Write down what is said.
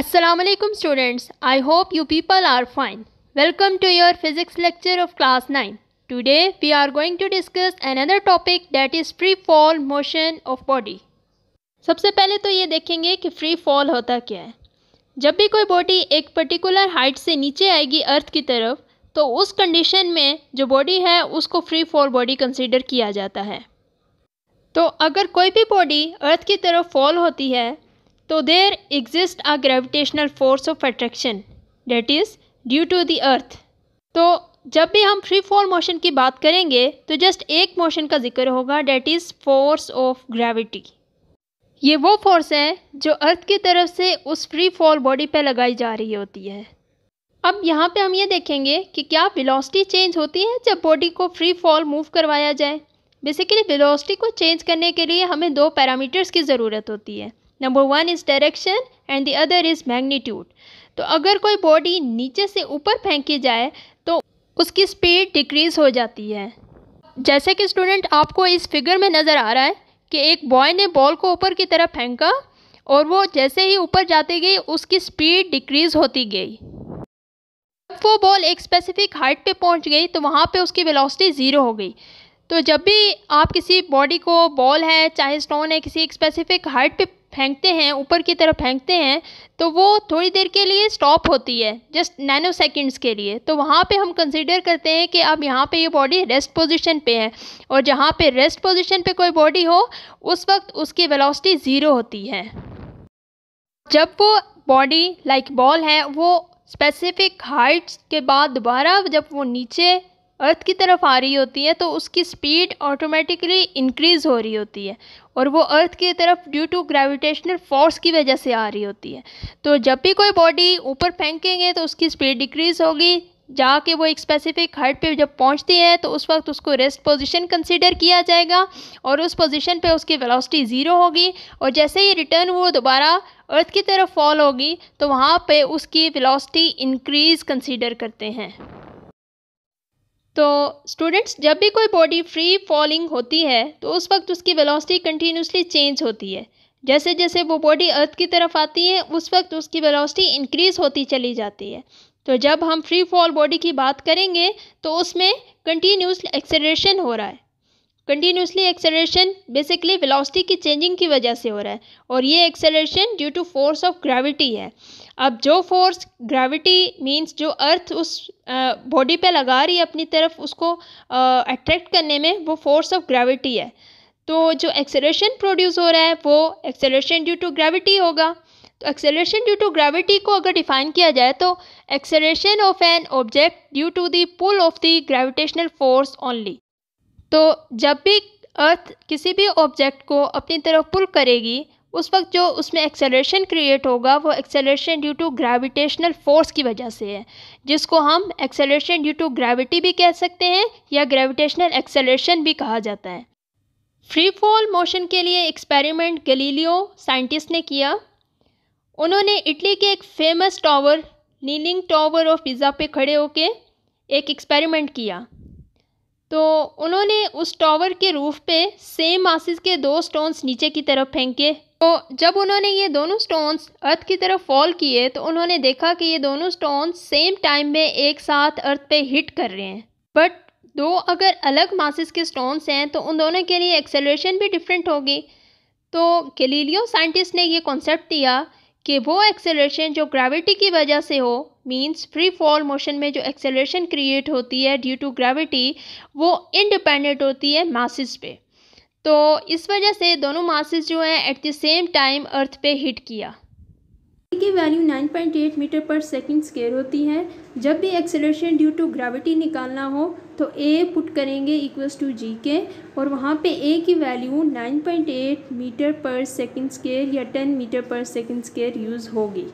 Assalamualaikum students. I hope you people are fine. Welcome to your physics lecture of class 9. Today we are going to discuss another topic that is free fall motion of body. सबसे पहले तो ये देखेंगे कि free fall होता क्या है जब भी कोई body एक particular height से नीचे आएगी earth की तरफ तो उस condition में जो body है उसको free fall body consider किया जाता है तो अगर कोई भी बॉडी अर्थ की तरफ फॉल होती है तो there exist a gravitational force of attraction that is due to the earth तो जब भी हम फ्री फॉल मोशन की बात करेंगे तो जस्ट एक मोशन का जिक्र होगा that is force of gravity ये वो फोर्स है जो अर्थ की तरफ से उस फ्री फॉल बॉडी पर लगाई जा रही होती है अब यहाँ पे हम ये देखेंगे कि क्या वेलोसिटी चेंज होती है जब बॉडी को फ्री फॉल मूव करवाया जाए बेसिकली वेलोसिटी को चेंज करने के लिए हमें दो पैरामीटर्स की ज़रूरत होती है number one is direction and the other is magnitude तो अगर कोई बॉडी नीचे से ऊपर फेंकी जाए तो उसकी स्पीड डिक्रीज़ हो जाती है जैसे कि स्टूडेंट आपको इस फिगर में नज़र आ रहा है कि एक बॉय ने बॉल को ऊपर की तरफ फेंका और वो जैसे ही ऊपर जाती गई उसकी स्पीड डिक्रीज़ होती गई जब वो बॉल एक स्पेसिफिक हाइट पे पहुंच गई तो वहाँ पे उसकी वेलोसिटी ज़ीरो हो गई तो जब भी आप किसी बॉडी को बॉल है चाहे स्टोन है किसी एक स्पेसिफिक हाइट पे फेंकते हैं ऊपर की तरफ फेंकते हैं तो वो थोड़ी देर के लिए स्टॉप होती है जस्ट नैनो सेकेंड्स के लिए तो वहाँ पे हम कंसिडर करते हैं कि अब यहाँ पे ये यह बॉडी रेस्ट पोजीशन पे है और जहाँ पे रेस्ट पोजीशन पे कोई बॉडी हो उस वक्त उसकी वेलोसिटी ज़ीरो होती है जब वो बॉडी लाइक बॉल है वो स्पेसिफिक हाइट्स के बाद दोबारा जब वो नीचे अर्थ की तरफ आ रही होती है तो उसकी स्पीड ऑटोमेटिकली इंक्रीज़ हो रही होती है और वो अर्थ की तरफ ड्यू टू ग्रेविटेशनल फोर्स की वजह से आ रही होती है तो जब भी कोई बॉडी ऊपर फेंकेंगे तो उसकी स्पीड डिक्रीज़ होगी जाके वो एक स्पेसिफिक हाइट पे जब पहुंचती है तो उस वक्त उसको रेस्ट पोजीशन कंसिडर किया जाएगा और उस पोजीशन पे उसकी वेलोसिटी ज़ीरो होगी और जैसे ही रिटर्न वो दोबारा अर्थ की तरफ फॉल होगी तो वहाँ पे उसकी वेलोसिटी इंक्रीज़ कंसिडर करते हैं तो स्टूडेंट्स जब भी कोई बॉडी फ्री फॉलिंग होती है तो उस वक्त उसकी वेलोसिटी कंटिन्यूसली चेंज होती है जैसे जैसे वो बॉडी अर्थ की तरफ आती है उस वक्त उसकी वेलोसिटी इंक्रीज़ होती चली जाती है तो जब हम फ्री फॉल बॉडी की बात करेंगे तो उसमें कंटिन्यूस एक्सेलरेशन हो रहा है कंटिन्यूसली एक्सेलरेशन बेसिकली वेलोसिटी की चेंजिंग की वजह से हो रहा है और ये acceleration due to force of gravity है अब जो फोर्स ग्रेविटी मींस जो अर्थ उस बॉडी पे लगा रही है अपनी तरफ उसको अट्रैक्ट करने में वो फोर्स ऑफ ग्रेविटी है तो जो एक्सेलरेशन प्रोड्यूस हो रहा है वो एक्सेलरेशन ड्यू टू ग्रेविटी होगा तो एक्सेलरेशन ड्यू टू ग्रेविटी को अगर डिफाइन किया जाए तो acceleration of an object due to the pull of the gravitational force only तो जब भी अर्थ किसी भी ऑब्जेक्ट को अपनी तरफ पुल करेगी उस वक्त जो उसमें एक्सेलरेशन क्रिएट होगा वो acceleration due to gravitational force की वजह से है जिसको हम एक्सेलरेशन ड्यू टू ग्रेविटी भी कह सकते हैं या ग्रेविटेशनल एक्सेलरेशन भी कहा जाता है फ्री फॉल मोशन के लिए एक्सपेरिमेंट गलीलियो साइंटिस्ट ने किया उन्होंने इटली के एक famous tower leaning tower of Pisa पे खड़े होके एक एक्सपेरिमेंट किया तो उन्होंने उस टॉवर के रूफ पे सेम मासिस के दो स्टोन्स नीचे की तरफ फेंके तो जब उन्होंने ये दोनों स्टोन्स अर्थ की तरफ फॉल किए तो उन्होंने देखा कि ये दोनों स्टोन्स सेम टाइम में एक साथ अर्थ पे हिट कर रहे हैं बट दो अगर अलग मासिस के स्टोन्स हैं तो उन दोनों के लिए एक्सेलरेशन भी डिफरेंट होगी तो गलीलियो साइंटिस्ट ने ये कॉन्सेप्ट दिया कि वो एक्सेलरेशन जो ग्रेविटी की वजह से हो मींस फ्री फॉल मोशन में जो एक्सेलरेशन क्रिएट होती है ड्यू टू ग्रेविटी वो इंडिपेंडेंट होती है मासिस पे तो इस वजह से दोनों मासिस जो हैं at the same time earth पे हिट किया की value 9.8 metre per second square होती है जब भी एक्सेलरेशन ड्यू टू ग्रेविटी निकालना हो तो ए पुट करेंगे इक्वल्स टू जी के और वहाँ पे ए की value 9.8 metre per second square या 10 metre per second square use होगी